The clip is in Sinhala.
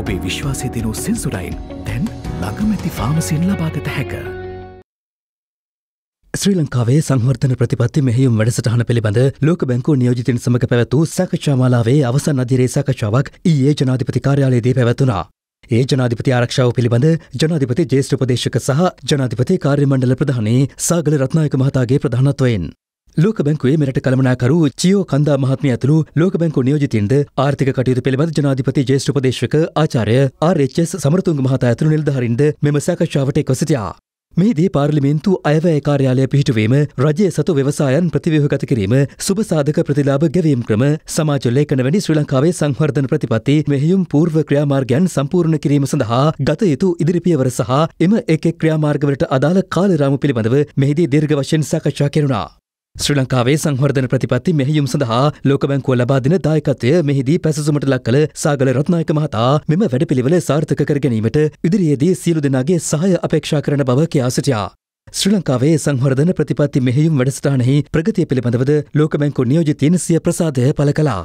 ඔබේ විශ්වාසය දෙනූ සෙන්සුරයින් දැන් ළඟමැති ෆාමසින් ලබාගත හැක. ශ්‍රී ලංකාවේ සංවර්ධන ප්‍රතිපත්ති මෙහියුම් වැඩසටහන පිළිබඳ ලෝක බැංකු නියෝජිතින් සමඟ පැවැතු සාකච්ඡාමාලාවේ අවසන් අධිරේ සාකච්ඡාවක් ඊයේ ජනාධිපති කාර්යාලයේදී පැවැතුනා. ඒ ජනාධිපති ආරක්ෂාව පිළිබඳ ජනාධිපති ජේෂ්ඨ ප්‍රදේශක සහ ජනාධිපති කාර්යමණ්ඩල ප්‍රධානී සාගල රත්නායක මහතාගේ ප්‍රධානත්වයෙන් ලෝක බැංකුවේ මෙරට කළමනාකරු චියෝ කන්දා මහත්මිය ඇතුළු ලෝක බැංකු නියෝජිතින්ද ආර්ථික කටයුතු පිළිබඳ ජනාධිපති ජේෂ්ඨ උපදේශක ආචාර්ය ආර්.එච්.එස් සමරතුංග මහතා ඇතුළු නිලධාරීන්ද මෙම සාකච්ඡාවට එක්ව සිටියා. මේදී පාර්ලිමේන්තු අයවැය කාර්යාලය පිහිටුවීම රජය සතු ව්‍යවසායන් ප්‍රතිව්‍යහගත කිරීම සුභසාධක ප්‍රතිලාභ ගැවීම් ක්‍රම සමාජ ලේඛන වැනි ශ්‍රී ලංකාවේ සංවර්ධන ප්‍රතිපත්ති මෙහෙයුම් පූර්ව ක්‍රියාමාර්ගයන් සම්පූර්ණ කිරීම සඳහා ගත යුතු ඉදිරිපියවර සහ එම එක් එක් ක්‍රියාමාර්ගවලට අදාළ කාලරාමු පිළිබඳව මෙහිදී දීර්ඝ වශයෙන් සාකච්ඡා කෙරුණා. ශ්‍රී ලංකාවේ සංවර්ධන ප්‍රතිපත්ති මෙහියුම් සඳහා ලෝකබැංකුව ලබා දෙන දායකත්වය මෙහිදී පැසසුමට ලක් කළ සාගල රත්නායක මහතා මෙම වැඩපිළිවෙල සාර්ථක කර ගැනීමට ඉදිරියේදී සියලු දෙනාගේ සහය අපේක්ෂා කරන බව කියා සිටියා. ශ්‍රී ලංකාවේ සංවර්ධන ප්‍රතිපත්ති මෙහියුම් වැඩසටහනෙහි ප්‍රගතිය පිළිබඳවද ලෝකබැංකු නියෝජිතීන් සිය ප්‍රසාදය පළ කළා.